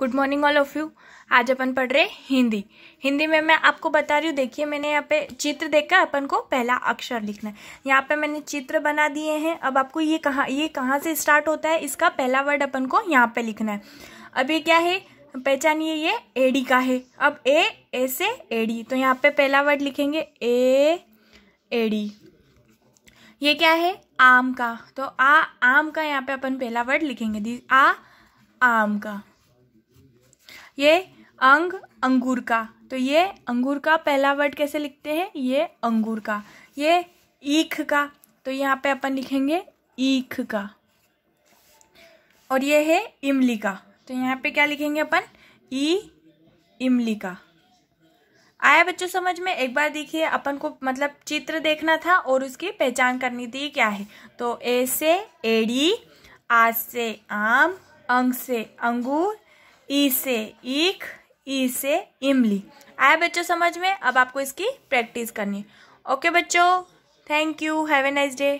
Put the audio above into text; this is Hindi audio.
good morning all of you आज अपन पढ़ रहे हिंदी हिंदी में मैं आपको बता रही हूँ देखिए मैंने यहाँ पे चित्र देखकर अपन को पहला अक्षर लिखना है यहाँ पे मैंने चित्र बना दिए हैं अब आपको ये कहाँ ये कहाँ से स्टार्ट होता है इसका पहला वर्ड अपन को यहाँ पे लिखना है अब ये क्या है पहचानिए ये एडी का है अब ए ए से एडी तो यहाँ पे पहला वर्ड लिखेंगे ए एडी ये क्या है आम का तो आ आम का यहाँ पे अपन पहला वर्ड लिखेंगे आ आम का ये अंग अंगूर का तो ये अंगूर का पहला वर्ड कैसे लिखते हैं ये अंगूर का ये ईख का तो यहाँ पे अपन लिखेंगे ईख का और ये है इमली का तो यहाँ पे क्या लिखेंगे अपन ई इमली का आया बच्चों समझ में एक बार देखिए अपन को मतलब चित्र देखना था और उसकी पहचान करनी थी क्या है तो ए से एड़ी आ से आम अंग से अंगूर ई से ईख ई से इमली आया बच्चों समझ में अब आपको इसकी प्रैक्टिस करनी है ओके बच्चों thank you have a nice day